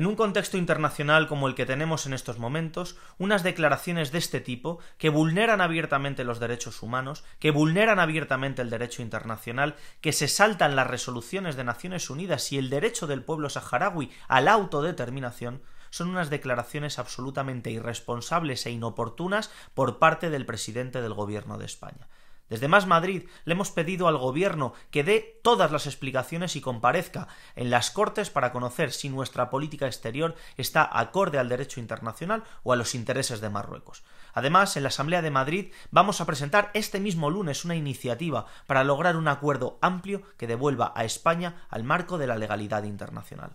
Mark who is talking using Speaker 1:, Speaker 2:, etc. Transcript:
Speaker 1: En un contexto internacional como el que tenemos en estos momentos, unas declaraciones de este tipo, que vulneran abiertamente los derechos humanos, que vulneran abiertamente el derecho internacional, que se saltan las resoluciones de Naciones Unidas y el derecho del pueblo saharaui a la autodeterminación, son unas declaraciones absolutamente irresponsables e inoportunas por parte del presidente del Gobierno de España. Desde Más Madrid le hemos pedido al Gobierno que dé todas las explicaciones y comparezca en las Cortes para conocer si nuestra política exterior está acorde al derecho internacional o a los intereses de Marruecos. Además, en la Asamblea de Madrid vamos a presentar este mismo lunes una iniciativa para lograr un acuerdo amplio que devuelva a España al marco de la legalidad internacional.